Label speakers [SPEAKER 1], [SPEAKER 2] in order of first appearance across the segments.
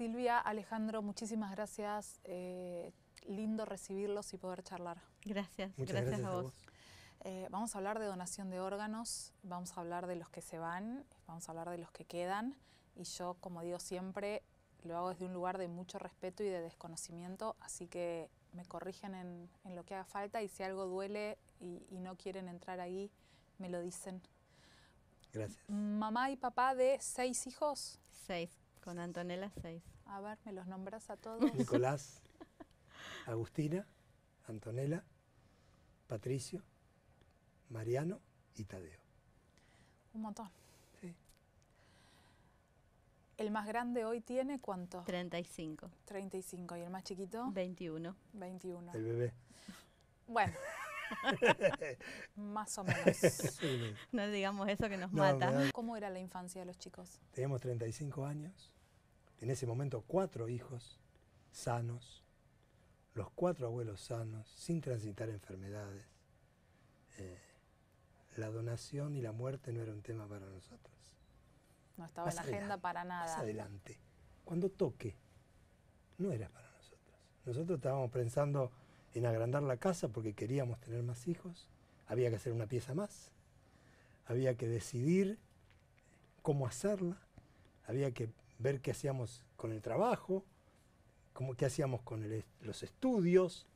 [SPEAKER 1] Silvia, Alejandro, muchísimas gracias. Eh, lindo recibirlos y poder charlar. Gracias, gracias, a vos. Eh, vamos a hablar de donación de órganos, vamos a hablar de los que se van, vamos a hablar de los que quedan y yo, como digo siempre, lo hago desde un lugar de mucho respeto y de desconocimiento, así que me corrigen en, lo que haga falta y si algo duele y, y no quieren entrar ahí, me lo dicen. Gracias. Mamá y papá de seis hijos. Seis, con Antonella 6. A ver, me los nombras a todos. Nicolás,
[SPEAKER 2] Agustina, Antonella, Patricio, Mariano y Tadeo.
[SPEAKER 1] Un montón. Sí. ¿El más grande hoy tiene cuánto? 35. 35. ¿Y el más chiquito? 21. 21. El bebé. Bueno. Más o menos. No digamos eso que nos mata. ¿Cómo era la infancia de los chicos?
[SPEAKER 2] Teníamos 35 años, en ese momento cuatro hijos sanos, los cuatro abuelos sanos, sin transitar enfermedades. Eh, la donación y la muerte no era un tema para nosotros.
[SPEAKER 1] No estaba en la agenda para nada. Más adelante,
[SPEAKER 2] cuando toque, no era para nosotros. Nosotros estábamos pensando en agrandar la casa porque queríamos tener más hijos, había que hacer una pieza más, había que decidir cómo hacerla, había que ver qué hacíamos con el trabajo, cómo, qué hacíamos con los estudios,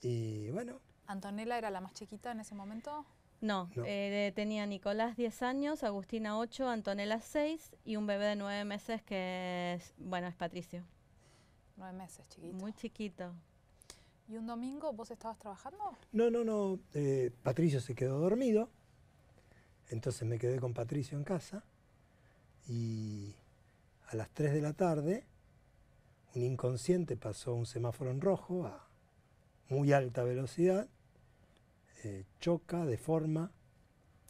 [SPEAKER 2] y
[SPEAKER 1] bueno. ¿Antonella era la más chiquita en ese momento?
[SPEAKER 3] No, eh, tenía Nicolás 10 años, Agustina 8, Antonella 6 y un bebé de 9 meses que es, bueno, es Patricio. 9 meses, chiquito. Muy chiquito.
[SPEAKER 1] ¿Y un domingo vos estabas trabajando?
[SPEAKER 2] No, no, no. Eh, Patricio se quedó dormido. Entonces me quedé con Patricio en casa. Y a las 3 de la tarde, un inconsciente pasó un semáforo en rojo a muy alta velocidad. Eh, choca, deforma.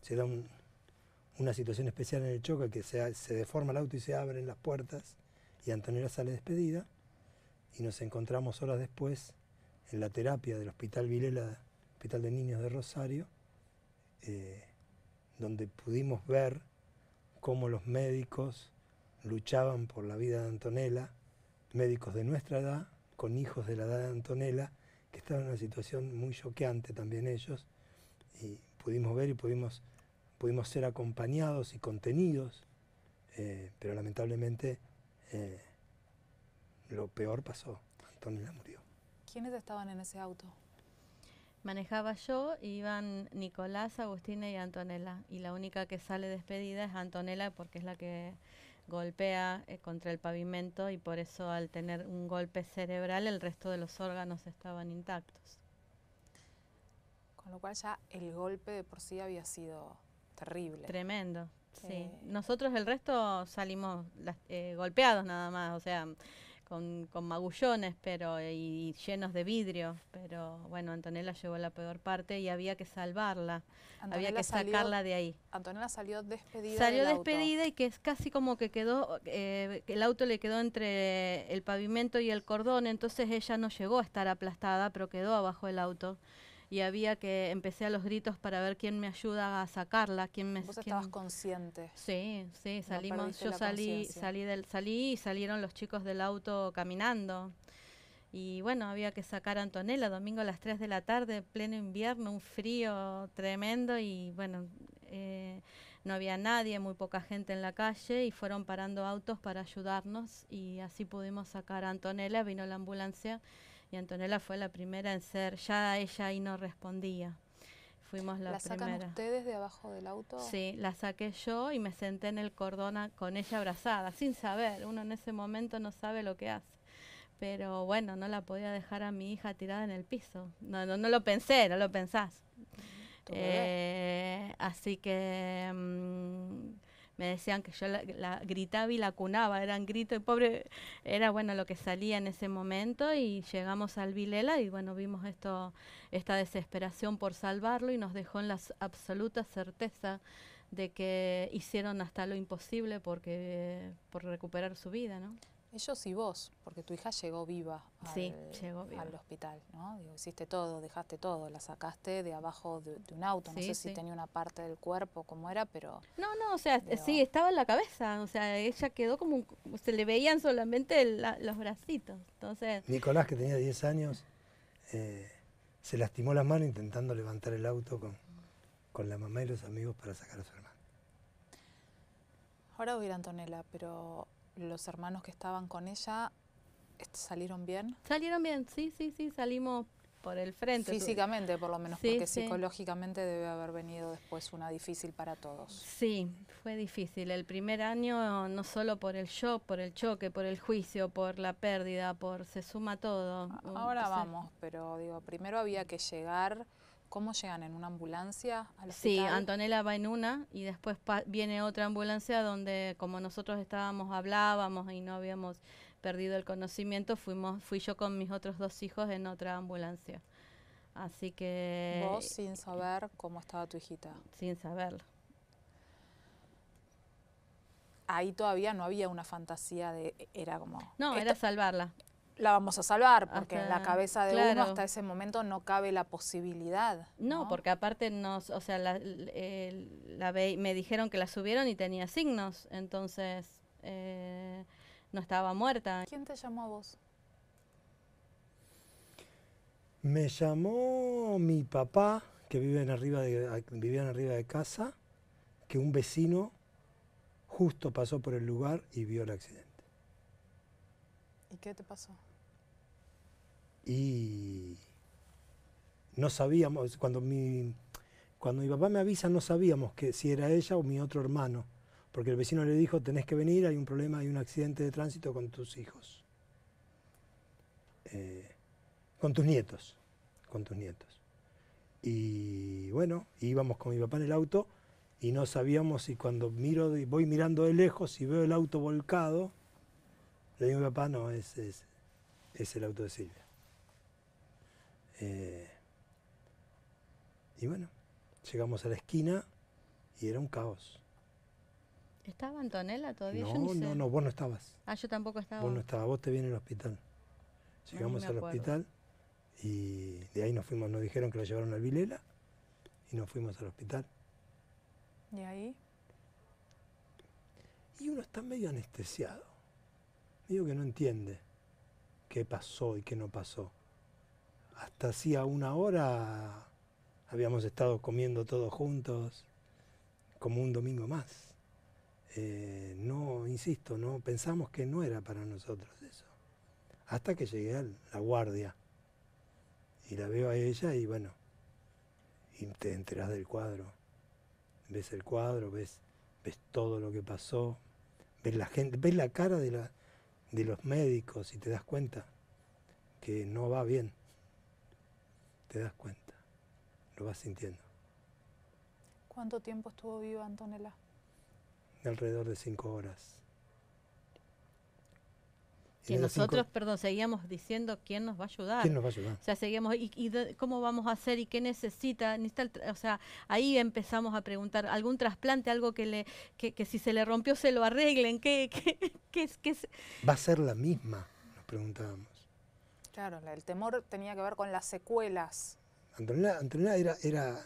[SPEAKER 2] Se da una situación especial en el choque que se, se deforma el auto y se abren las puertas. Y Antonella sale despedida. Y nos encontramos horas después en la terapia del Hospital Vilela, Hospital de Niños de Rosario, eh, donde pudimos ver cómo los médicos luchaban por la vida de Antonella, médicos de nuestra edad, con hijos de la edad de Antonella, que estaban en una situación muy choqueante también ellos, y pudimos ver y pudimos, pudimos ser acompañados y contenidos, eh, pero lamentablemente eh, lo peor pasó, Antonella murió.
[SPEAKER 3] ¿Quiénes estaban en ese auto? Manejaba yo, iban Nicolás, Agustina y Antonella. Y la única que sale despedida es Antonella porque es la que golpea eh, contra el pavimento y por eso al tener un golpe cerebral el resto de los órganos estaban intactos.
[SPEAKER 1] Con lo cual ya el golpe de por sí había sido terrible.
[SPEAKER 3] Tremendo, sí. Eh, Nosotros el resto salimos eh, golpeados nada más, o sea, con, magullones pero eh, y, llenos de vidrio. Pero bueno, Antonella llevó la peor parte y había que salvarla, había que sacarla de ahí. Antonella salió despedida. Salió despedida y que es casi como que quedó, eh, el auto le quedó entre el pavimento y el cordón, entonces ella no llegó a estar aplastada, pero quedó abajo el auto y había que, empecé a los gritos para ver quién me ayuda a sacarla, quién me... Vos estabas consciente. Sí, sí, salimos, yo salí, salí, del, salí y salieron los chicos del auto caminando. Y bueno, había que sacar a Antonella domingo a las 3 de la tarde, pleno invierno, un frío tremendo y bueno, eh, no había nadie, muy poca gente en la calle y fueron parando autos para ayudarnos y así pudimos sacar a Antonella, vino la ambulancia y Antonella fue la primera en ser, ya ella ahí no respondía. Fuimos la, ¿La sacan
[SPEAKER 1] ustedes de abajo del auto? Sí, la
[SPEAKER 3] saqué yo y me senté en el cordón con ella abrazada, sin saber. Uno en ese momento no sabe lo que hace pero bueno, no la podía dejar a mi hija tirada en el piso. No, no, no lo pensé, no lo pensás. Eh, así que mm, me decían que yo la, gritaba y la cunaba, eran gritos, y pobre, era bueno lo que salía en ese momento y llegamos al Vilela y bueno, vimos esto, esta desesperación por salvarlo y nos dejó en la absoluta certeza de que hicieron hasta lo imposible porque, por recuperar su vida, ¿no? Ellos
[SPEAKER 1] y vos, porque tu hija llegó viva
[SPEAKER 3] al,
[SPEAKER 1] hospital, ¿no? hiciste todo, dejaste todo, la sacaste de abajo de, un auto, no sé si tenía una parte del cuerpo, cómo era, pero...
[SPEAKER 3] No, no, o sea, sí, estaba en la cabeza, o sea, ella quedó como, se le veían solamente los bracitos, entonces...
[SPEAKER 2] Nicolás, que tenía 10 años, eh, se lastimó la mano intentando levantar el auto con, con la mamá y los amigos para sacar a su hermano.
[SPEAKER 1] Ahora voy Antonella, pero los hermanos que estaban con ella salieron
[SPEAKER 3] bien. Salieron bien, sí, sí, sí, salimos
[SPEAKER 1] por el frente. Físicamente, por lo menos, porque psicológicamente debe haber venido después una difícil para todos.
[SPEAKER 3] Sí, fue difícil. El primer año, no solo por el shock, por el choque, por el juicio, por la pérdida, por se suma todo. Ahora vamos, pero digo, primero había que llegar ¿Cómo llegan? ¿En una ambulancia Sí, Antonella va en una y después viene otra ambulancia donde como nosotros estábamos, hablábamos y no habíamos perdido el conocimiento, fuimos, fui yo con mis otros dos hijos en otra ambulancia. Así que... Vos sin
[SPEAKER 1] saber cómo estaba tu hijita.
[SPEAKER 3] Sin saberlo.
[SPEAKER 1] Ahí todavía no había una fantasía de... E, era como...
[SPEAKER 3] No, era salvarla la vamos a salvar, porque en la cabeza de uno hasta ese momento no cabe la posibilidad. No, porque aparte nos, o sea, la, me dijeron que la subieron y tenía signos, entonces eh, no estaba muerta. ¿Quién te llamó a vos?
[SPEAKER 2] Me llamó mi papá, que vive en arriba vivían arriba de casa, que un vecino justo pasó por el lugar y vio el accidente.
[SPEAKER 1] ¿Y qué te pasó?
[SPEAKER 2] Y no sabíamos, cuando mi, cuando mi papá me avisa no sabíamos que si era ella o mi otro hermano, porque el vecino le dijo, tenés que venir, hay un problema, hay un accidente de tránsito con tus hijos, eh, con tus nietos, con tus nietos. Y bueno, íbamos con mi papá en el auto y no sabíamos si cuando miro, voy mirando de lejos y veo el auto volcado, pero mi papá, no, es, es, el auto de Silvia. Eh, y bueno, llegamos a la esquina y era un caos.
[SPEAKER 3] ¿Estaba Antonella todavía? No, no, no,
[SPEAKER 2] vos no estabas.
[SPEAKER 3] Ah, yo tampoco estaba. Vos no
[SPEAKER 2] estabas, vos te vienes al hospital.
[SPEAKER 3] Llegamos al hospital
[SPEAKER 2] y de ahí nos fuimos, nos dijeron que la llevaron al Vilela y nos fuimos al hospital. ¿Y ahí? Y uno está medio anestesiado. Digo que no entiende qué pasó y qué no pasó. Hasta hacía una hora habíamos estado comiendo todos juntos, como un domingo más. Eh, no, insisto, no pensamos que no era para nosotros eso. Hasta que llegué a la guardia y la veo a ella y bueno, y te enterás del cuadro. Ves el cuadro, ves, ves todo lo que pasó, ves la gente, ves la cara de la, de los médicos y te das cuenta que no va bien, te das cuenta, lo vas sintiendo.
[SPEAKER 1] ¿Cuánto tiempo estuvo viva Antonella?
[SPEAKER 2] De alrededor de cinco horas.
[SPEAKER 3] Y nosotros, perdón, seguíamos diciendo quién nos va a ayudar. ¿Quién nos va a ayudar? O sea, seguíamos, ¿y, cómo vamos a hacer y qué necesita? o sea, ahí empezamos a preguntar, ¿algún trasplante, algo que, le, que, que si se le rompió se lo arreglen? ¿Qué, qué, qué, qué
[SPEAKER 2] Va a ser la misma, nos preguntábamos.
[SPEAKER 1] Claro, el temor tenía que ver con las secuelas.
[SPEAKER 2] Antonella, era, era,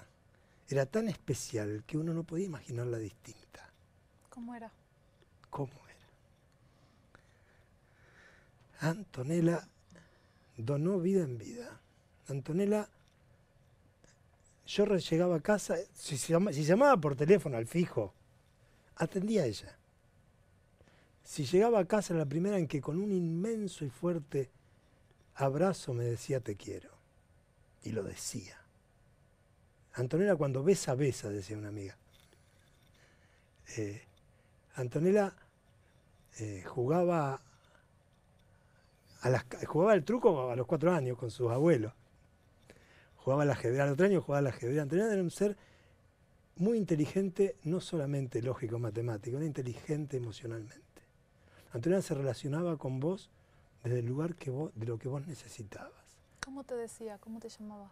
[SPEAKER 2] era tan especial que uno no podía imaginarla distinta. ¿Cómo era? ¿Cómo Antonella donó vida en vida. Antonella, yo llegaba a casa, si, llamaba por teléfono al fijo, atendía a ella. Si llegaba a casa, era la primera en que con un inmenso y fuerte abrazo me decía te quiero. Y lo decía. Antonella cuando besa, besa, decía una amiga. Eh, Antonella eh, jugaba jugaba el truco a los cuatro años con sus abuelos. Jugaba la ajedrez, al otro año jugaba la ajedrez. Antonio era un ser muy inteligente, no solamente lógico, matemático, era inteligente emocionalmente. Antonio se relacionaba con vos desde el lugar que vos, de lo que vos necesitabas.
[SPEAKER 1] ¿Cómo te decía? ¿Cómo te llamaba?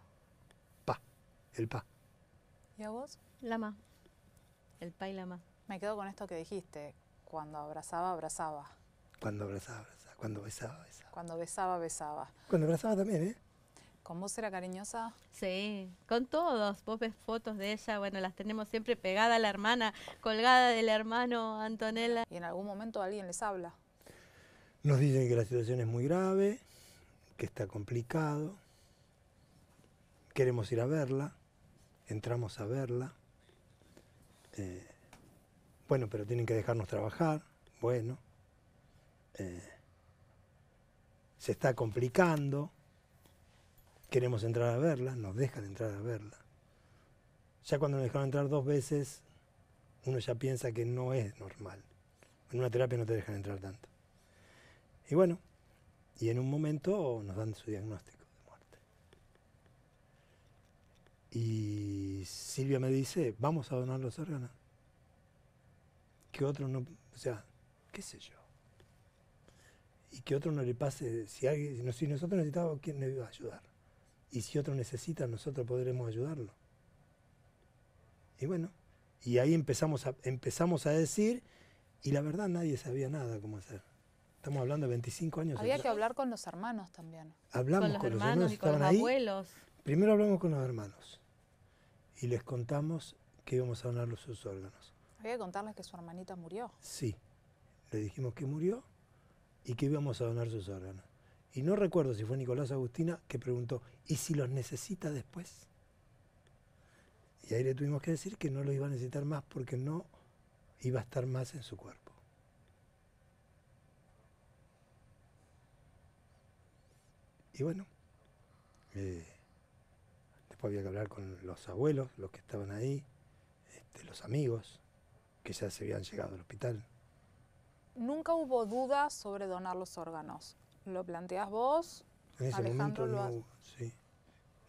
[SPEAKER 2] Pa, el pa.
[SPEAKER 1] ¿Y a vos? Lama, el pa y lama. Me quedo con esto que dijiste, cuando abrazaba, abrazaba.
[SPEAKER 2] Cuando abrazaba, abrazaba cuando
[SPEAKER 3] besaba, besaba. Cuando besaba, besaba.
[SPEAKER 2] Cuando abrazaba también, ¿eh?
[SPEAKER 3] ¿Con vos era cariñosa? Sí, con todos. Vos ves fotos de ella, bueno, las tenemos siempre pegada a la hermana, colgada del hermano Antonella. ¿Y en algún momento alguien les habla?
[SPEAKER 2] Nos dicen que la situación es muy grave, que está complicado, queremos ir a verla, entramos a verla. Eh, bueno, pero tienen que dejarnos trabajar, bueno. Eh, se está complicando, queremos entrar a verla, nos dejan entrar a verla. Ya cuando nos dejaron entrar dos veces, uno ya piensa que no es normal. En una terapia no te dejan entrar tanto. Y bueno, y en un momento nos dan su diagnóstico de muerte. Y Silvia me dice, vamos a donar los órganos. Que otro no, o sea, qué sé yo y que otro no le pase, si, alguien, si nosotros necesitábamos, ¿quién nos iba a ayudar? Y si otro necesita, nosotros podremos ayudarlo. Y bueno, y ahí empezamos a, empezamos a decir, y la verdad nadie sabía nada cómo hacer. Estamos hablando de 25 años. Había que
[SPEAKER 1] hablar con los hermanos también. Hablamos con los, hermanos, y con los abuelos.
[SPEAKER 2] Primero hablamos con los hermanos y les contamos que íbamos a donar sus órganos.
[SPEAKER 1] Había que contarles que su hermanita murió.
[SPEAKER 2] Sí, le dijimos que murió y que íbamos a donar sus órganos. Y no recuerdo si fue Nicolás Agustina que preguntó, ¿y si los necesita después? Y ahí le tuvimos que decir que no los iba a necesitar más porque no iba a estar más en su cuerpo. Y bueno, eh, después había que hablar con los abuelos, los que estaban ahí, este, los amigos que ya se habían llegado al hospital
[SPEAKER 1] nunca hubo dudas sobre donar los órganos. ¿Lo planteas vos? Alejandro
[SPEAKER 2] sí,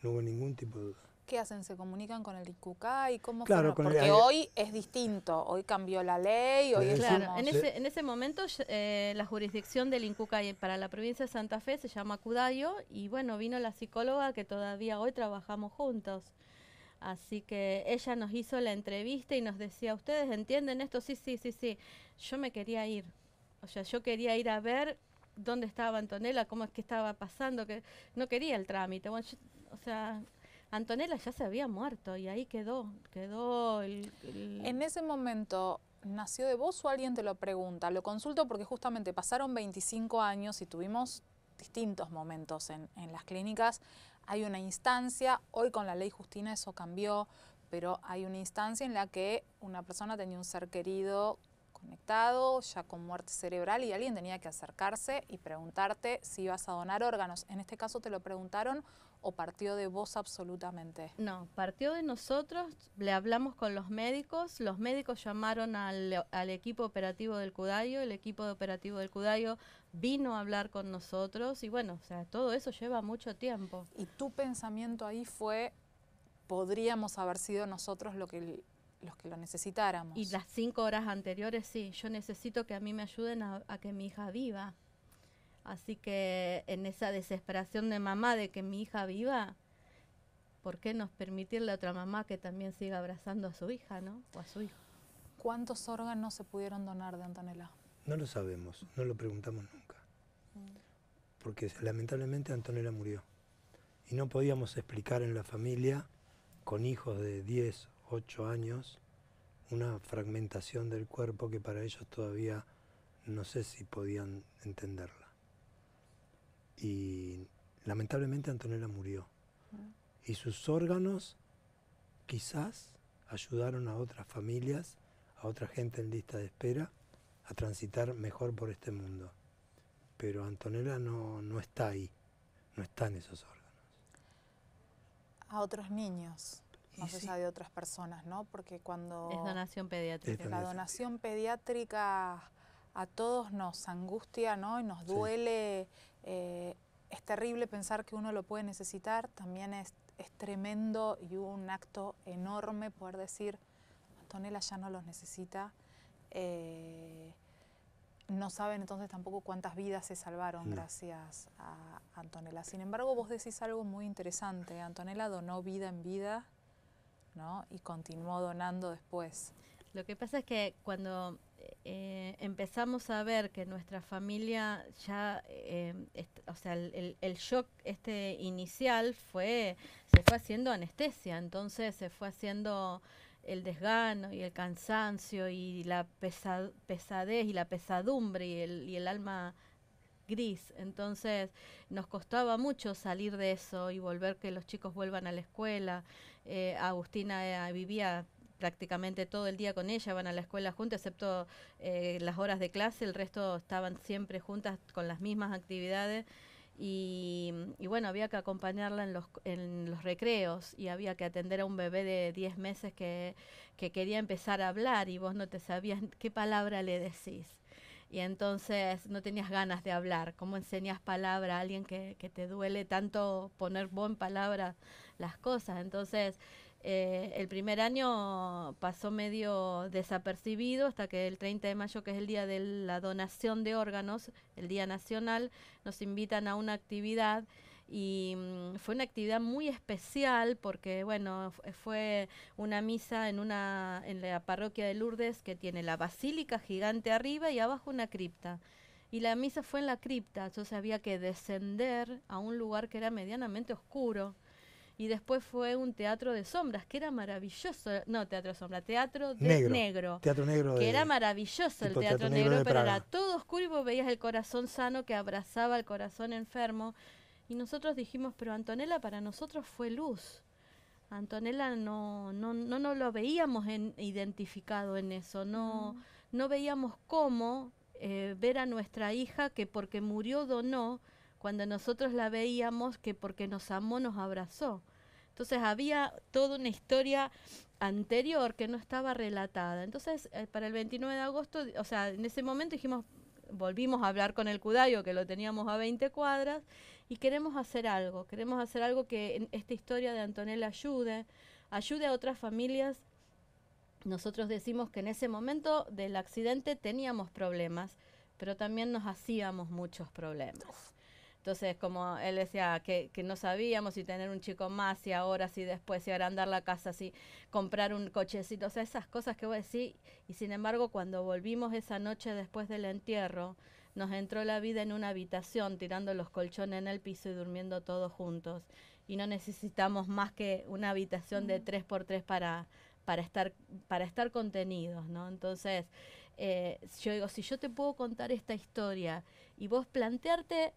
[SPEAKER 2] no hubo ningún tipo de
[SPEAKER 1] duda. ¿Qué hacen? ¿Se comunican con el INCUCAI? cómo claro, Porque hoy es distinto, hoy cambió la ley, hoy es en,
[SPEAKER 3] ese, momento eh, la jurisdicción del INCUCAI para la provincia de Santa Fe se llama Cudayo y bueno, vino la psicóloga que todavía hoy trabajamos juntos. Así que ella nos hizo la entrevista y nos decía, ¿ustedes entienden esto? Sí, sí, sí, sí. Yo me quería ir. O sea, yo quería ir a ver dónde estaba Antonella, cómo es que estaba pasando, que no quería el trámite. o sea, Antonella ya se había muerto y ahí quedó, quedó el, En ese momento,
[SPEAKER 1] ¿nació de vos o alguien te lo pregunta? Lo consulto porque justamente pasaron 25 años y tuvimos distintos momentos en las clínicas hay una instancia, hoy con la ley Justina eso cambió, pero hay una instancia en la que una persona tenía un ser querido conectado, ya con muerte cerebral, y alguien tenía que acercarse y preguntarte si ibas a donar órganos. En este caso te lo preguntaron o partió de vos absolutamente?
[SPEAKER 3] No, partió de nosotros, le hablamos con los médicos, los médicos llamaron al, equipo operativo del Cudayo, el equipo de operativo del Cudayo vino a hablar con nosotros y bueno, o sea, todo eso lleva mucho tiempo. ¿Y tu pensamiento ahí fue,
[SPEAKER 1] podríamos haber sido nosotros lo que los que lo necesitáramos. Y
[SPEAKER 3] las cinco horas anteriores, sí, yo necesito que a mí me ayuden a que mi hija viva. Así que en esa desesperación de mamá de que mi hija viva, ¿por qué nos permitirle a otra mamá que también siga abrazando a su hija, ¿no? O a su hijo. ¿Cuántos órganos se pudieron donar de Antonella?
[SPEAKER 2] No lo sabemos, no lo preguntamos nunca.
[SPEAKER 3] Mm.
[SPEAKER 2] Porque lamentablemente Antonella murió. Y no podíamos explicar en la familia, con hijos de 10, 8 años, una fragmentación del cuerpo que para ellos todavía no sé si podían entenderla. Y lamentablemente Antonella murió. Y sus órganos quizás ayudaron a otras familias, a otra gente en lista de espera, a transitar mejor por este mundo. Pero Antonella no, no está ahí, no está en esos órganos.
[SPEAKER 1] A otros niños, más allá de otras personas, ¿no? Porque cuando... Es donación pediátrica. la donación pediátrica a todos nos angustia, ¿no? Y nos duele eh, es terrible pensar que uno lo puede necesitar, también es, tremendo y un acto enorme poder decir, Antonella ya no los necesita. Eh, no saben entonces tampoco cuántas vidas se salvaron gracias a Antonella. Sin embargo, vos decís algo muy interesante. Antonella donó vida
[SPEAKER 3] en vida y continuó donando después. Lo que pasa es que cuando eh, empezamos a ver que nuestra familia ya, eh, o sea, el, shock este inicial fue, se fue haciendo anestesia, entonces se fue haciendo el desgano y el cansancio y la pesadez y la pesadumbre y el, alma gris. Entonces nos costaba mucho salir de eso y volver que los chicos vuelvan a la escuela. Eh, Agustina vivía prácticamente todo el día con ella, van a la escuela juntas, excepto eh, las horas de clase, el resto estaban siempre juntas con las mismas actividades. Y, bueno, había que acompañarla en los, recreos y había que atender a un bebé de 10 meses que, quería empezar a hablar y vos no te sabías qué palabra le decís. Y entonces no tenías ganas de hablar. ¿Cómo enseñas palabra a alguien que, te duele tanto poner vos en palabras las cosas? Entonces eh, el primer año pasó medio desapercibido hasta que el 30 de mayo, que es el día de la donación de órganos, el Día Nacional, nos invitan a una actividad y mm, fue una actividad muy especial porque bueno fue una misa en una en la parroquia de Lourdes que tiene la basílica gigante arriba y abajo una cripta y la misa fue en la cripta entonces había que descender a un lugar que era medianamente oscuro y después fue un teatro de sombras, que era maravilloso, no teatro de sombra, teatro de negro.
[SPEAKER 2] teatro negro. Que era
[SPEAKER 3] maravilloso el teatro, negro, pero era todo oscuro y vos veías el corazón sano que abrazaba al corazón enfermo. Y nosotros dijimos, pero Antonella para nosotros fue luz. Antonella no, no, no, lo veíamos en, identificado en eso, no, no veíamos cómo eh, ver a nuestra hija que porque murió donó, cuando nosotros la veíamos que porque nos amó nos abrazó. Entonces había toda una historia anterior que no estaba relatada. Entonces, eh, para el 29 de agosto, o sea, en ese momento dijimos, volvimos a hablar con el Cudayo, que lo teníamos a 20 cuadras, y queremos hacer algo, queremos hacer algo que esta historia de Antonella ayude, ayude a otras familias. Nosotros decimos que en ese momento del accidente teníamos problemas, pero también nos hacíamos muchos problemas. Entonces, como él decía, que, no sabíamos si tener un chico más, y ahora, si después, si agrandar la casa, si comprar un cochecito, o sea, esas cosas que voy a decir. Y sin embargo, cuando volvimos esa noche después del entierro, nos entró la vida en una habitación, tirando los colchones en el piso y durmiendo todos juntos. Y no necesitamos más que una habitación de tres por tres para, para, estar, para estar contenidos, ¿no? Entonces, eh, yo digo, si yo te puedo contar esta historia y vos plantearte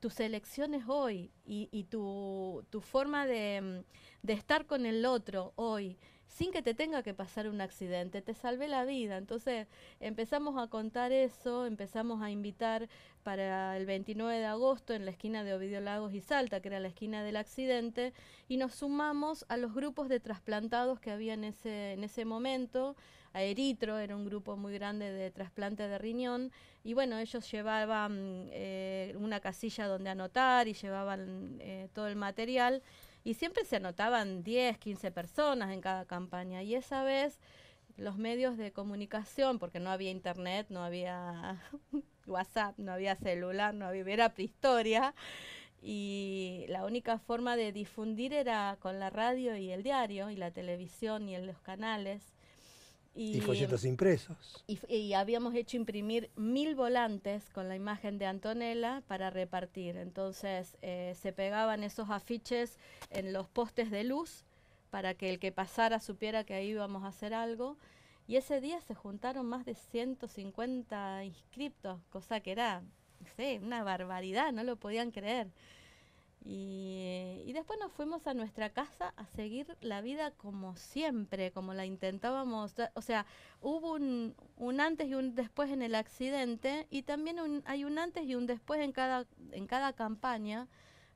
[SPEAKER 3] tus elecciones hoy y, tu, tu, forma de, de, estar con el otro hoy, sin que te tenga que pasar un accidente, te salvé la vida. Entonces empezamos a contar eso, empezamos a invitar para el 29 de agosto en la esquina de Ovidio y Salta, que era la esquina del accidente, y nos sumamos a los grupos de trasplantados que había ese, en ese momento, a era un grupo muy grande de trasplante de riñón, y bueno, ellos llevaban eh, una casilla donde anotar y llevaban eh, todo el material, y siempre se anotaban 10, 15 personas en cada campaña, y esa vez los medios de comunicación, porque no había internet, no había WhatsApp, no había celular, no había, era prehistoria, y la única forma de difundir era con la radio y el diario y la televisión y en los canales. Y, folletos
[SPEAKER 2] impresos.
[SPEAKER 3] Y, habíamos hecho imprimir mil volantes con la imagen de Antonella para repartir. Entonces eh, se pegaban esos afiches en los postes de luz para que el que pasara supiera que ahí íbamos a hacer algo. Y ese día se juntaron más de 150 inscriptos, cosa que era, una barbaridad, no lo podían creer. Y, después nos fuimos a nuestra casa a seguir la vida como siempre, como la intentábamos. O sea, hubo un, antes y un después en el accidente y también hay un antes y un después en cada, cada campaña,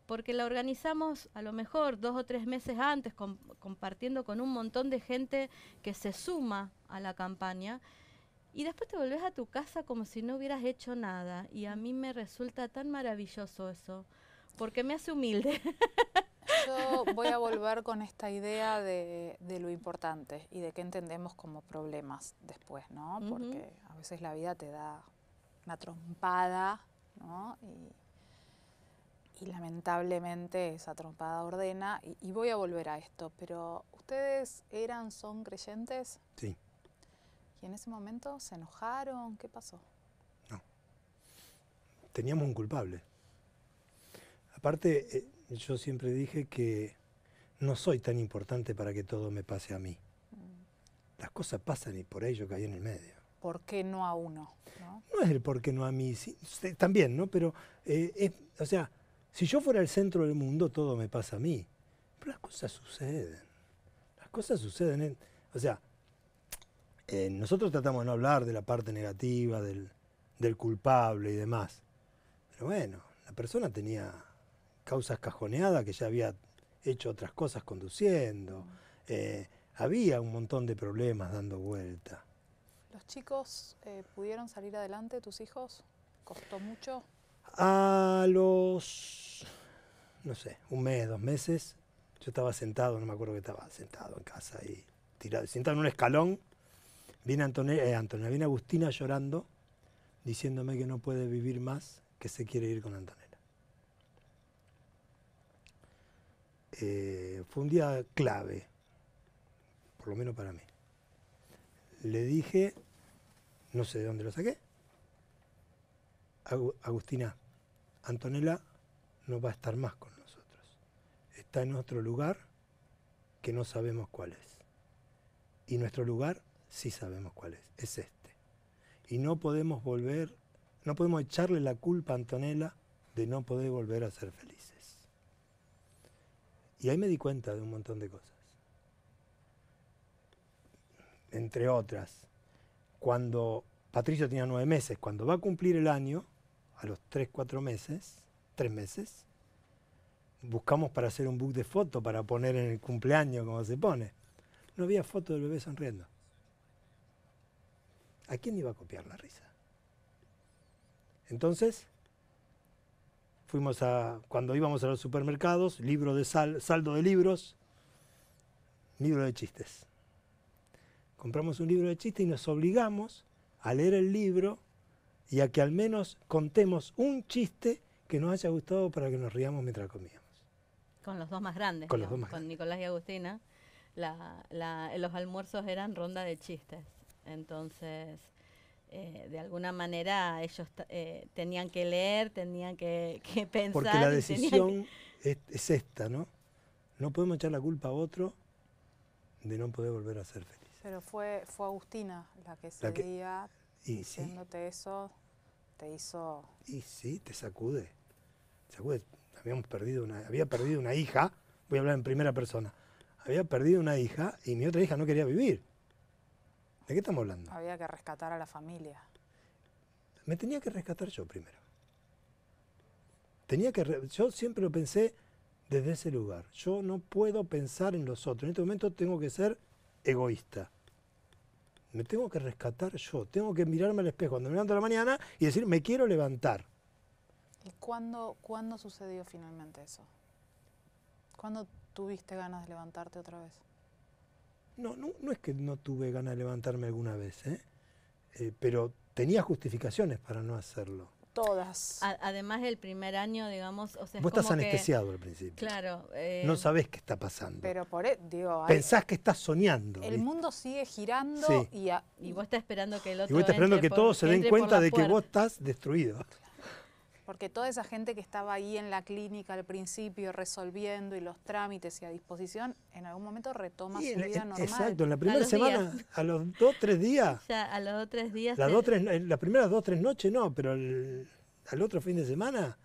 [SPEAKER 3] porque la organizamos a lo mejor dos o tres meses antes, compartiendo con un montón de gente que se suma a la campaña. Y después te volvés a tu casa como si no hubieras hecho nada. Y a mí me resulta tan maravilloso eso. ¿Por qué me hace humilde? Yo voy a volver con esta
[SPEAKER 1] idea de, lo importante y de qué entendemos como problemas después, ¿no? Porque a veces la vida te da una trompada, ¿no? Y, lamentablemente esa trompada ordena. Y, y, voy a volver a esto, pero ¿ustedes eran, son creyentes? Sí. ¿Y en ese momento se enojaron? ¿Qué pasó? No.
[SPEAKER 2] Teníamos un culpable. Aparte, eh, yo siempre dije que no soy tan importante para que todo me pase a mí. Las cosas pasan y por ello caí en el medio.
[SPEAKER 1] ¿Por qué no a uno? No,
[SPEAKER 2] es el por qué no a mí, también, ¿no? Pero, eh, o sea, si yo fuera el centro del mundo, todo me pasa a mí. Pero las cosas suceden. Las cosas suceden. o sea, eh, nosotros tratamos de no hablar de la parte negativa, del culpable y demás. Pero bueno, la persona tenía causas cajoneadas, que ya había hecho otras cosas conduciendo. Eh, había un montón de problemas dando vuelta.
[SPEAKER 1] ¿Los chicos eh, pudieron salir adelante, tus hijos? ¿Costó mucho?
[SPEAKER 2] A los, no sé, un mes, dos meses, yo estaba sentado, no me acuerdo que estaba sentado en casa y tirado, sentado en un escalón, viene Antonella, eh, viene Agustina llorando, diciéndome que no puede vivir más, que se quiere ir con Antonio. Eh, fue un día clave, por lo menos para mí. Le dije, no sé de dónde lo saqué, Agustina, Antonella no va a estar más con nosotros. Está en otro lugar que no sabemos cuál es. Y nuestro lugar sí sabemos cuál es, es este. Y no podemos volver, no podemos echarle la culpa a Antonella de no poder volver a ser feliz. Y ahí me di cuenta de un montón de cosas. Entre otras, cuando Patricio tenía nueve meses, cuando va a cumplir el año, a los tres, cuatro meses, tres meses, buscamos para hacer un book de foto para poner en el cumpleaños como se pone. No había foto del bebé sonriendo. ¿A quién iba a copiar la risa? Entonces, fuimos a, cuando íbamos a los supermercados, libro de sal, saldo de libros, libro de chistes. Compramos un libro de chistes y nos obligamos a leer el libro y a que al menos contemos un chiste que nos haya gustado para que nos riamos mientras comíamos.
[SPEAKER 3] Con los dos más grandes. Con, Nicolás y Agustina, los almuerzos eran ronda de chistes. Entonces, eh, de alguna manera ellos eh, tenían que leer, tenían que, pensar. Porque la decisión
[SPEAKER 2] es, esta, ¿no? No podemos echar la culpa a otro de no poder volver a ser feliz.
[SPEAKER 1] Pero fue, fue Agustina la que se y diciéndote eso, te hizo...
[SPEAKER 2] Y sí, te sacude. sacude. Habíamos perdido una, había perdido una hija, voy a hablar en primera persona, había perdido una hija y mi otra hija no quería vivir. ¿De qué estamos hablando?
[SPEAKER 1] Había que rescatar a la familia.
[SPEAKER 2] Me tenía que rescatar yo primero. Tenía que yo siempre lo pensé desde ese lugar. Yo no puedo pensar en los otros. En este momento tengo que ser egoísta. Me tengo que rescatar yo. Tengo que mirarme al espejo cuando me levanto a la mañana y decir, me quiero levantar.
[SPEAKER 1] ¿Y cuándo, cuándo sucedió finalmente eso? ¿Cuándo tuviste ganas de levantarte otra
[SPEAKER 3] vez?
[SPEAKER 2] No, no, es que no tuve ganas de levantarme alguna vez, ¿eh? eh pero tenía justificaciones para no hacerlo.
[SPEAKER 3] Todas. además, el primer año, digamos, o Vos estás anestesiado al principio. Claro. no eh,
[SPEAKER 2] sabés qué está pasando.
[SPEAKER 3] Pero por e,
[SPEAKER 1] Pensás
[SPEAKER 2] que estás soñando. El
[SPEAKER 1] mundo sigue girando y, vos estás esperando que el otro. Y vos estás esperando que todos se den cuenta de que vos
[SPEAKER 2] estás destruido.
[SPEAKER 1] Porque toda esa gente que estaba ahí en la clínica al principio resolviendo y los trámites y a disposición, en algún momento
[SPEAKER 3] retoma su vida normal. Exacto, en la primera
[SPEAKER 2] semana, a los dos, tres días.
[SPEAKER 3] Ya, a los dos, tres días. Las, dos, tres,
[SPEAKER 2] primeras dos, tres noches no, pero al otro fin de semana,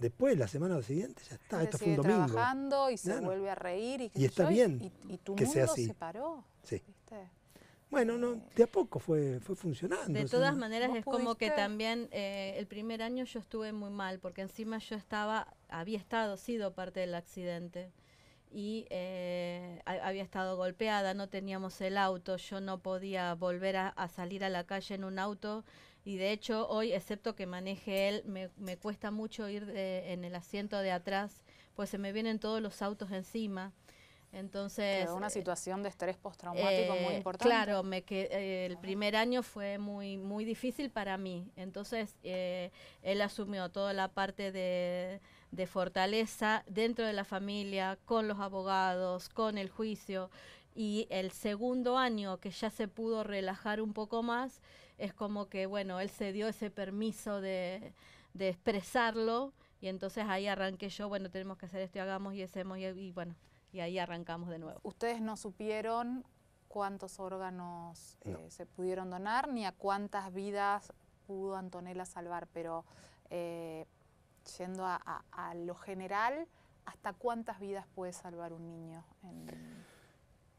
[SPEAKER 2] después, la semana siguiente, ya está, esto fue un domingo.
[SPEAKER 1] trabajando y se vuelve a reír. Y, está
[SPEAKER 2] bien y, tu que mundo se paró. Sí. Bueno, no, de a poco fue, fue funcionando. De todas maneras es como que
[SPEAKER 3] también eh, el primer año yo estuve muy mal, porque encima yo estaba, había estado, sido parte del accidente y eh, había estado golpeada, no teníamos el auto, yo no podía volver a, salir a la calle en un auto y de hecho hoy, excepto que maneje él, me, me cuesta mucho ir eh, en el asiento de atrás, pues se me vienen todos los autos encima. Entonces... Quedó una eh, situación de estrés postraumático muy eh, importante. Claro, me eh, el primer año fue muy, muy difícil para mí. Entonces, él asumió toda la parte de, de fortaleza dentro de la familia, con los abogados, con el juicio. Y el segundo año que ya se pudo relajar un poco más, es como que, bueno, él se dio ese permiso de, de expresarlo. Y entonces ahí arranqué yo, bueno, tenemos que hacer esto y hagamos y hacemos y bueno y ahí arrancamos de nuevo. Ustedes no supieron cuántos órganos eh, se pudieron donar ni
[SPEAKER 1] a cuántas vidas pudo Antonella salvar, pero eh, yendo a, lo general, ¿hasta cuántas vidas puede salvar un niño?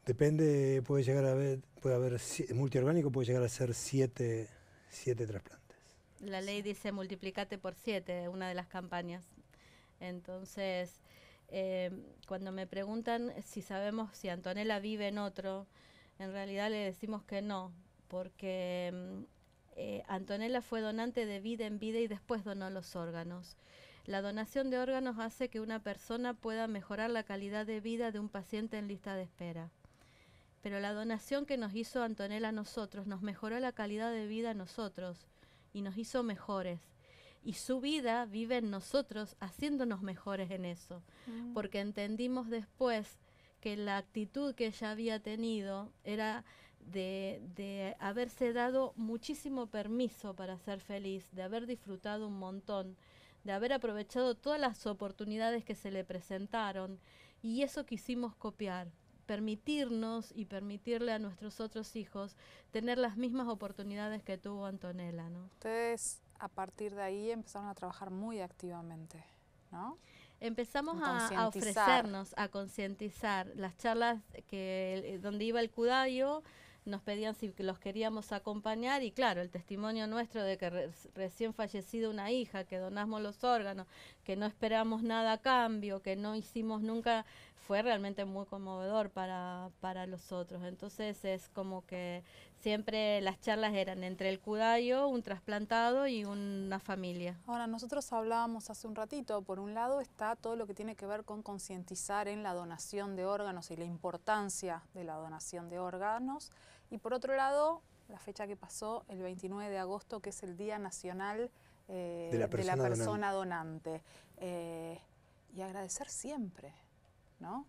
[SPEAKER 2] Depende, puede llegar a ver puede haber, multiorgánico puede llegar a ser siete, siete trasplantes.
[SPEAKER 3] La ley dice multiplicate por siete, una de las campañas. Entonces, eh, cuando me preguntan si sabemos si Antonella vive en otro, en realidad le decimos que no, porque mm, eh, Antonella fue donante de vida en vida y después donó los órganos. La donación de órganos hace que una persona pueda mejorar la calidad de vida de un paciente en lista de espera. Pero la donación que nos hizo Antonella a nosotros nos mejoró la calidad de vida a nosotros y nos hizo mejores y su vida vive en nosotros haciéndonos mejores en eso, mm. porque entendimos después que la actitud que ella había tenido era de, de, haberse dado muchísimo permiso para ser feliz, de haber disfrutado un montón, de haber aprovechado todas las oportunidades que se le presentaron y eso quisimos copiar permitirnos y permitirle a nuestros otros hijos tener las mismas oportunidades que tuvo Antonella, ¿no?
[SPEAKER 1] Ustedes a partir de ahí empezaron a trabajar muy activamente.
[SPEAKER 3] ¿No? Empezamos a, ofrecernos, a concientizar. Las charlas que eh, donde iba el cudayo nos pedían si los queríamos acompañar y claro, el testimonio nuestro de que recién fallecido una hija, que donamos los órganos, que no esperamos nada a cambio, que no hicimos nunca, fue realmente muy conmovedor para, para los otros. Entonces es como que siempre las charlas eran entre el cudayo, un trasplantado y una familia.
[SPEAKER 1] Ahora, nosotros hablábamos hace un ratito, por un lado está todo lo que tiene que ver con concientizar en la donación de órganos y la importancia de la donación de órganos, y por otro lado, la fecha que pasó, el 29 de agosto, que es el Día Nacional eh, de, la persona Donante. Eh, y agradecer siempre ¿no?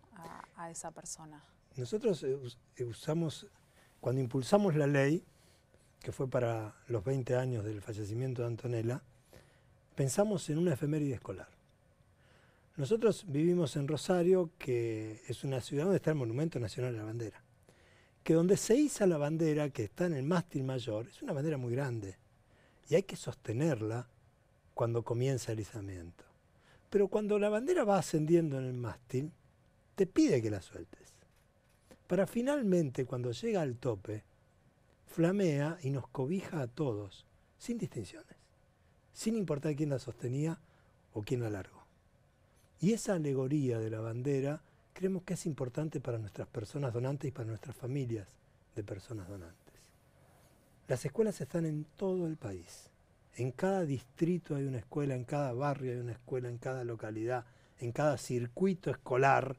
[SPEAKER 1] a, esa persona.
[SPEAKER 2] Nosotros eh, usamos cuando impulsamos la ley, que fue para los 20 años del fallecimiento de Antonella, pensamos en una efeméride escolar. Nosotros vivimos en Rosario, que es una ciudad donde está el Monumento Nacional de la Bandera, que donde se iza la bandera que está en el mástil mayor, es una bandera muy grande, y hay que sostenerla cuando comienza el izamiento. Pero cuando la bandera va ascendiendo en el mástil, te pide que la sueltes para finalmente, cuando llega al tope, flamea y nos cobija a todos, sin distinciones, sin importar quién la sostenía o quién la largó. Y esa alegoría de la bandera creemos que es importante para nuestras personas donantes y para nuestras familias de personas donantes. Las escuelas están en todo el país. En cada distrito hay una escuela, en cada barrio hay una escuela, en cada localidad, en cada circuito escolar,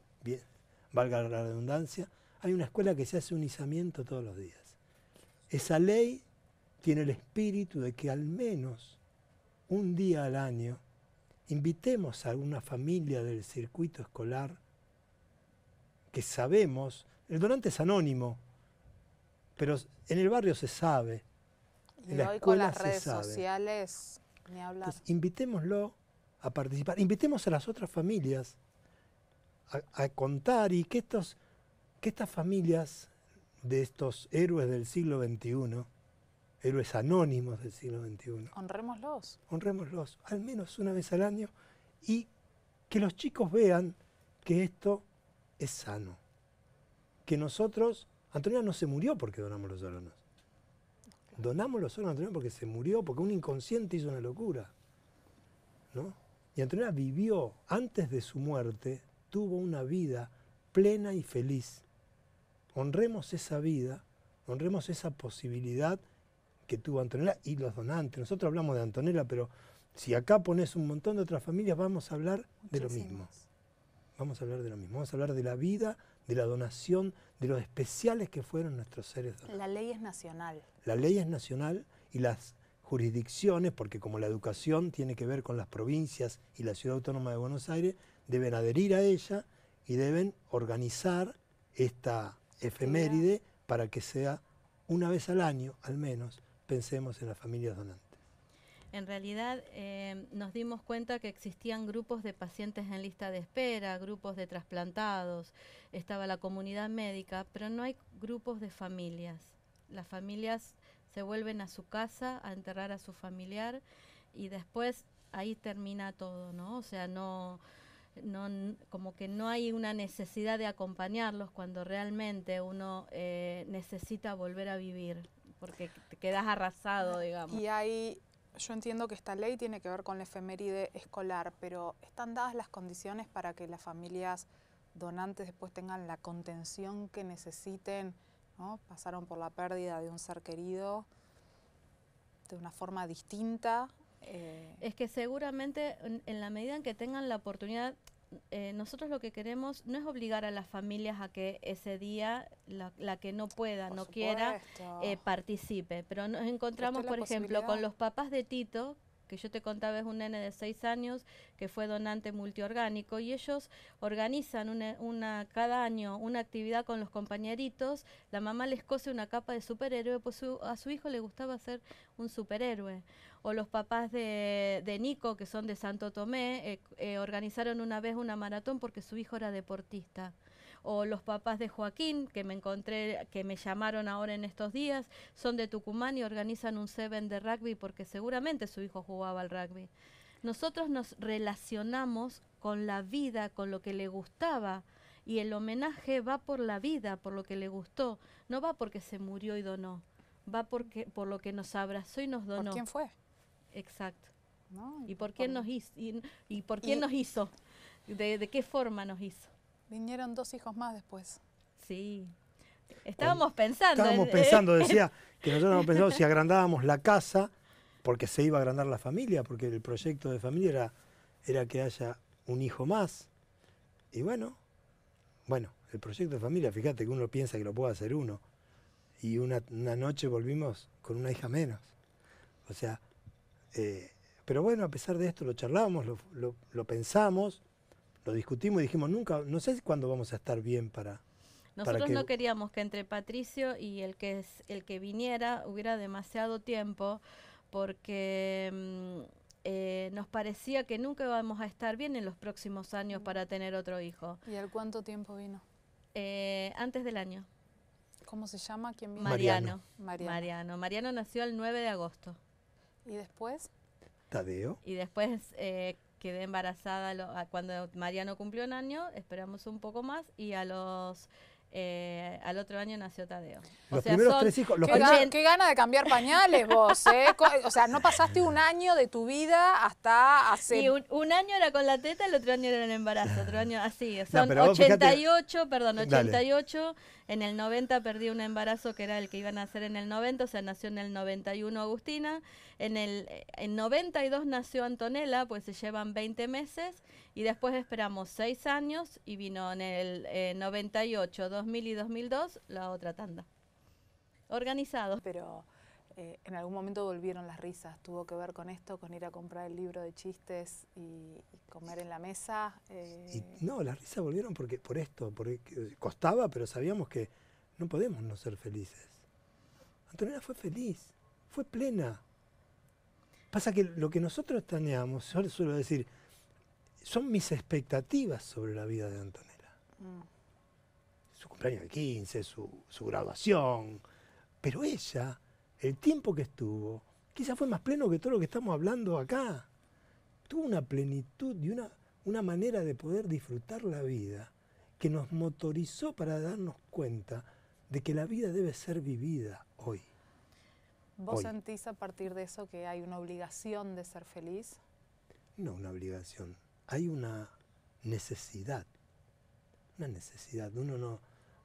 [SPEAKER 2] valga la redundancia, hay una escuela que se hace un izamiento todos los días. Esa ley tiene el espíritu de que al menos un día al año invitemos a alguna familia del circuito escolar que sabemos, el donante es anónimo, pero en el barrio se sabe, en con las redes
[SPEAKER 1] sociales, ni
[SPEAKER 2] invitémoslo a participar, invitemos a las otras familias a contar y que estos que estas familias de estos héroes del siglo XXI, héroes anónimos del siglo XXI. Honrémoslos. Honrémoslos, al menos una vez al año, y que los chicos vean que esto es sano. Que nosotros, Antonio no se murió porque donamos los órganos. Donamos los órganos a porque se murió, porque un inconsciente hizo una locura. ¿no? Y Antonio vivió, antes de su muerte, tuvo una vida plena y feliz honremos esa vida, honremos esa posibilidad que tuvo Antonella y los donantes. Nosotros hablamos de Antonella, pero si acá pones un montón de otras familias, vamos a hablar de lo mismo. Vamos a hablar de lo mismo, vamos a hablar de la vida, de la donación, de los especiales que fueron nuestros seres donantes.
[SPEAKER 1] La ley es nacional.
[SPEAKER 2] La ley es nacional y las jurisdicciones, porque como la educación tiene que ver con las provincias y la ciudad autónoma de Buenos Aires, deben adherir a ella y deben organizar esta efeméride para que sea una vez al año, al menos, pensemos en las familias donantes.
[SPEAKER 3] En realidad eh, nos dimos cuenta que existían grupos de pacientes en lista de espera, grupos de trasplantados, estaba la comunidad médica, pero no hay grupos de familias. Las familias se vuelven a su casa a enterrar a su familiar y después ahí termina todo, ¿no? O sea, no, no, como que no hay una necesidad de acompañarlos cuando realmente uno eh, necesita volver a vivir, porque te quedas arrasado, digamos. Y ahí, yo entiendo que esta ley tiene que ver con la efeméride escolar, pero
[SPEAKER 1] ¿están dadas las condiciones para que las familias donantes después tengan la contención que necesiten? ¿no? Pasaron por la pérdida de un ser querido
[SPEAKER 3] de una forma distinta eh, es que seguramente en, la medida en que tengan la oportunidad, eh, nosotros lo que queremos no es obligar a las familias a que ese día la, que no pueda, no quiera, eh, participe, pero nos encontramos, por ejemplo, con los papás de Tito que yo te contaba es un nene de seis años que fue donante multiorgánico y ellos organizan cada año una actividad con los compañeritos, la mamá les cose una capa de superhéroe, pues a su hijo le gustaba ser un superhéroe. O los papás de, Nico, que son de Santo Tomé, eh, eh, organizaron una vez una maratón porque su hijo era deportista o los papás de Joaquín, que me encontré, que me llamaron ahora en estos días, son de Tucumán y organizan un seven de rugby porque seguramente su hijo jugaba al rugby. Nosotros nos relacionamos con la vida, con lo que le gustaba. Y el homenaje va por la vida, por lo que le gustó, no va porque se murió y donó va porque por lo que nos abrazó y nos donó. ¿Por quién fue? Exacto.
[SPEAKER 1] ¿Y por, quién nos hizo?
[SPEAKER 3] ¿Y, por quién nos hizo? ¿De, qué forma nos hizo? Vinieron dos hijos más después. Sí. Estábamos pensando. Estábamos eh, pensando, decía,
[SPEAKER 2] que nosotros habíamos pensado si agrandábamos la casa, porque se iba a agrandar la familia, porque el proyecto de familia era, que haya un hijo más. Y bueno, bueno, el proyecto de familia, fíjate que uno piensa que lo puede hacer uno. Y una, noche volvimos con una hija menos. O sea, eh, pero bueno, a pesar de esto lo charlábamos, lo, lo pensamos lo discutimos y dijimos, nunca, no sé cuándo vamos a estar bien para...
[SPEAKER 3] Nosotros no queríamos que entre Patricio y el que, es, el que viniera hubiera demasiado tiempo porque... Mm, eh, nos parecía que nunca íbamos a estar bien en los próximos años para tener otro hijo. ¿Y al cuánto tiempo vino? Eh, antes del año. ¿Cómo se llama? ¿Quién vino? Mariano. Mariano. Mariano. nació el 9 de agosto. ¿Y después? Tadeo. Y después eh, quedé embarazada cuando Mariano cumplió un año, esperamos un poco más y a los eh, al otro año nació Tadeo. o sea, qué, ganas
[SPEAKER 1] gana de cambiar pañales
[SPEAKER 3] vos, ¿eh? O sea, no pasaste un año de tu vida hasta hace... Sí, un, año era con la teta, el otro año era en embarazo, otro año así. Son 88, perdón, 88. En el 90 perdí un embarazo que era el que iban a hacer en el 90, o sea, nació en el 91 Agustina. En el 92 nació Antonella, pues se llevan 20 meses y después esperamos 6 años y vino en el 98, eh, 2000 y 2002 la otra tanda. Organizados. Pero eh, en algún
[SPEAKER 1] momento volvieron las risas. ¿Tuvo que ver con esto, con ir a comprar el libro de chistes y, comer en la mesa? Eh,
[SPEAKER 2] y, no, las risas volvieron porque por esto, porque e, costaba, pero sabíamos que no podemos no ser felices. Antonella fue feliz, fue plena. Pasa que lo que nosotros teníamos, yo les suelo decir, son mis expectativas sobre la vida de Antonella. Mm. Su cumpleaños de 15, su, graduación. Pero ella, el tiempo que estuvo, quizás fue más pleno que todo lo que estamos hablando acá. Tuvo una plenitud y una, una manera de poder disfrutar la vida que nos motorizó para darnos cuenta de que la vida debe ser vivida hoy.
[SPEAKER 1] ¿Vos sentís a partir de eso que hay una obligación de ser feliz?
[SPEAKER 2] No una obligación, hay una necesidad, una necesidad. Uno no,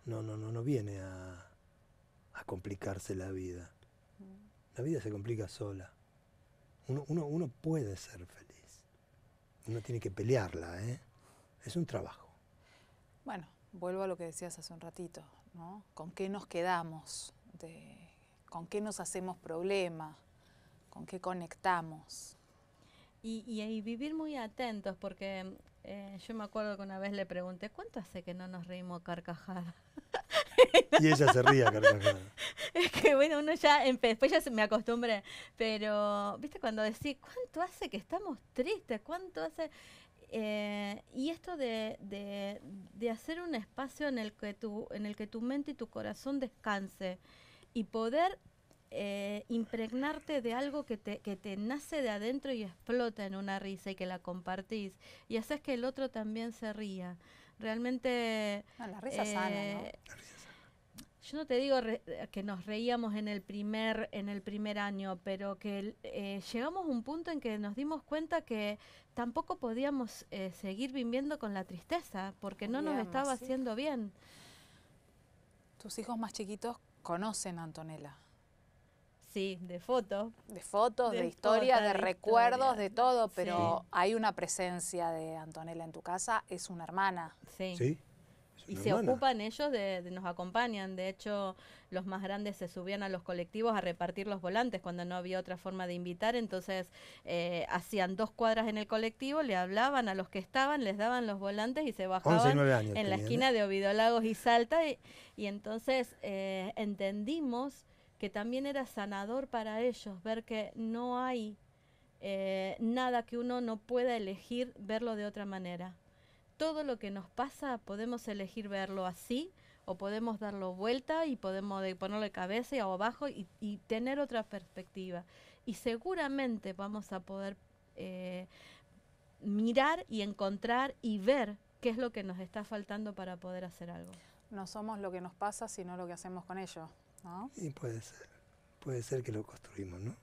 [SPEAKER 2] no, no, no, no viene a, complicarse la vida. Mm. La vida se complica sola. Uno, uno puede ser feliz. Uno tiene que pelearla, ¿eh? Es un trabajo.
[SPEAKER 1] Bueno, vuelvo a lo que decías hace un ratito, ¿no? ¿Con qué nos quedamos de con qué nos hacemos problema,
[SPEAKER 3] con qué conectamos. Y, vivir muy atentos, porque eh, yo me acuerdo que una vez le pregunté, ¿cuánto hace que no nos reímos carcajada?
[SPEAKER 2] y ella se ría carcajada.
[SPEAKER 3] Es que bueno, uno ya, después ya se me acostumbré, pero, viste, cuando decís, ¿cuánto hace que estamos tristes? ¿Cuánto hace? Eh, y esto de, de, hacer un espacio en el que tu, en el que tu mente y tu corazón descanse y poder eh, impregnarte de algo que te, nace de adentro y explota en una risa y que la compartís y haces que el otro también se ría. Realmente... la risa ¿no? Eh, yo no te digo que nos reíamos en el primer, en el primer año, pero que eh, llegamos a un punto en que nos dimos cuenta que tampoco podíamos seguir viviendo con la tristeza, porque no nos estaba haciendo bien. ¿Tus hijos más chiquitos conocen a Antonella. Sí, de fotos. De fotos, de, historias, de, recuerdos, de todo, pero
[SPEAKER 1] hay una presencia
[SPEAKER 3] de Antonella en tu casa, es una hermana. ¿Sí? Y se ocupan ellos, de, nos acompañan. De hecho, los más grandes se subían a los colectivos a repartir los volantes cuando no había otra forma de invitar. Entonces, eh, hacían dos cuadras en el colectivo, le hablaban a los que estaban, les daban los volantes y se bajaban en la esquina de Ovidolagos y Salta. Y, entonces eh, entendimos que también era sanador para ellos ver que no hay eh, nada que uno no pueda elegir verlo de otra manera todo lo que nos pasa podemos elegir verlo así o podemos darlo vuelta y podemos ponerle cabeza y abajo y, tener otra perspectiva. Y seguramente vamos a poder eh, mirar y encontrar y ver qué es lo que nos está faltando para poder hacer algo. No somos lo
[SPEAKER 1] que nos pasa, sino lo que hacemos con ello, ¿no?
[SPEAKER 2] Y puede ser, puede ser que lo construimos, ¿no?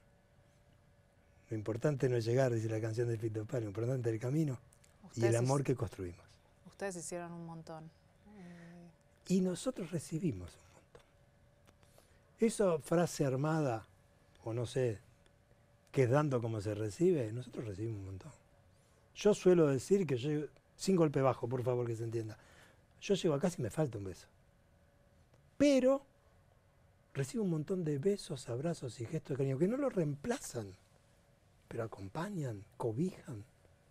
[SPEAKER 2] Lo importante no es llegar, dice la canción del Fito Palo, lo importante es el camino y el amor que construimos.
[SPEAKER 1] Ustedes hicieron un montón. Y nosotros
[SPEAKER 2] recibimos un montón. Esa frase armada, o no sé, que es dando como se recibe, nosotros recibimos un montón. Yo suelo decir que yo, sin golpe bajo, por favor que se entienda, yo llego acá si me falta un beso. Pero recibo un montón de besos, abrazos y gestos de cariño que no lo reemplazan, pero acompañan, cobijan,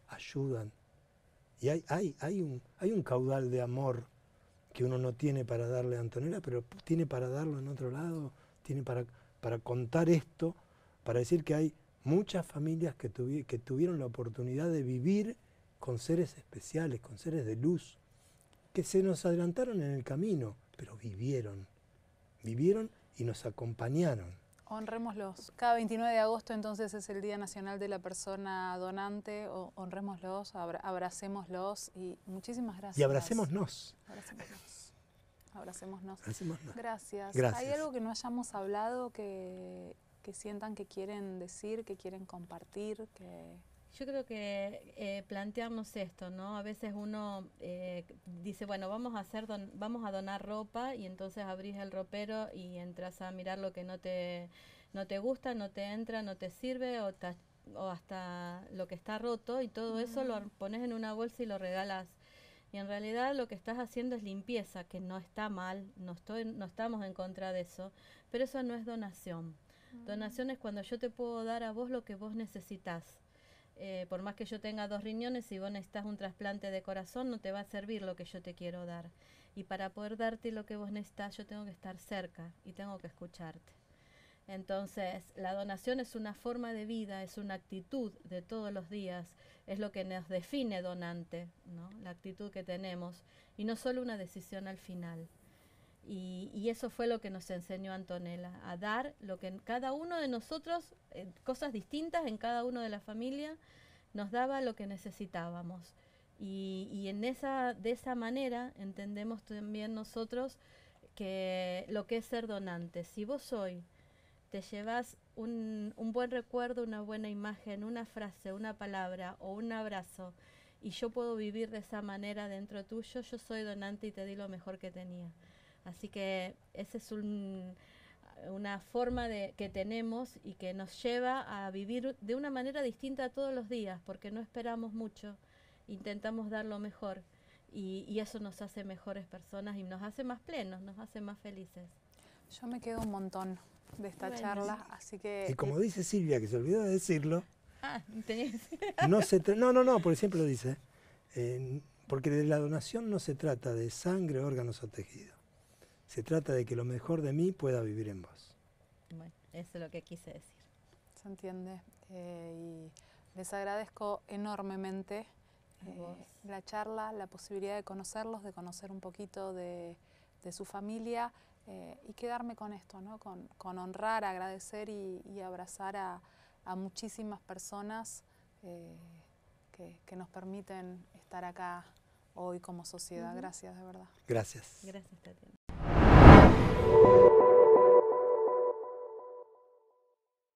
[SPEAKER 2] ayudan, y hay, hay, hay, un, hay un caudal de amor que uno no tiene para darle a Antonella, pero tiene para darlo en otro lado, tiene para, para contar esto, para decir que hay muchas familias que, que tuvieron la oportunidad de vivir con seres especiales, con seres de luz, que se nos adelantaron en el camino, pero vivieron, vivieron y nos acompañaron.
[SPEAKER 1] Honrémoslos. Cada 29 de agosto entonces es el Día Nacional de la Persona Donante. honrémoslos, abracémoslos y muchísimas gracias. Y abracémonos. Abracémonos. Abracémonos. Gracias. gracias. ¿Hay algo que no hayamos hablado que, sientan que quieren decir, que quieren compartir, que,
[SPEAKER 3] yo creo que eh, plantearnos esto, ¿no? A veces uno eh, dice, bueno, vamos a hacer vamos a donar ropa y entonces abrís el ropero y entras a mirar lo que no te no te gusta, no te entra, no te sirve o, hasta lo que está roto y todo eso lo mm. pones en una bolsa y lo regalas. Y en realidad lo que estás haciendo es limpieza, que no está mal, no estoy no estamos en contra de eso, pero eso no es donación. Ah. Donación es cuando yo te puedo dar a vos lo que vos necesitas eh, por más que yo tenga dos riñones, si vos necesitas un trasplante de corazón, no te va a servir lo que yo te quiero dar. Y para poder darte lo que vos necesitas, yo tengo que estar cerca y tengo que escucharte. Entonces, la donación es una forma de vida, es una actitud de todos los días, es lo que nos define donante, la actitud que tenemos, y no solo una decisión al final. Y, eso fue lo que nos enseñó Antonella, a dar lo que en cada uno de nosotros, eh, cosas distintas en cada uno de la familia, nos daba lo que necesitábamos. Y, en esa, de esa manera entendemos también nosotros que lo que es ser donante. Si vos hoy te llevas un, un buen recuerdo, una buena imagen, una frase, una palabra o un abrazo, y yo puedo vivir de esa manera dentro tuyo, yo soy donante y te di lo mejor que tenía. Así que esa es una forma de, que tenemos y que nos lleva a vivir de una manera distinta todos los días, porque no esperamos mucho, intentamos dar lo mejor y, eso nos hace mejores personas y nos hace más plenos, nos hace más felices. Yo
[SPEAKER 1] me quedo un montón
[SPEAKER 3] de esta charla, así
[SPEAKER 1] que... Y como
[SPEAKER 2] dice Silvia, que se olvidó de decirlo,
[SPEAKER 3] ah, no, se
[SPEAKER 2] no, no, no, porque siempre lo dice. Eh, porque de la donación no se trata de sangre, órganos o tejidos. Se trata de que lo mejor de mí pueda vivir en vos.
[SPEAKER 3] Bueno, eso es lo que quise decir.
[SPEAKER 1] Se entiende. Eh, y les agradezco enormemente eh, la charla, la posibilidad de conocerlos, de conocer un poquito de, su familia eh, y quedarme con esto, ¿no? con, honrar, agradecer y, abrazar a, muchísimas personas que, que, nos permiten estar acá hoy como sociedad. Gracias, de verdad. Gracias. Gracias, Tatiana. you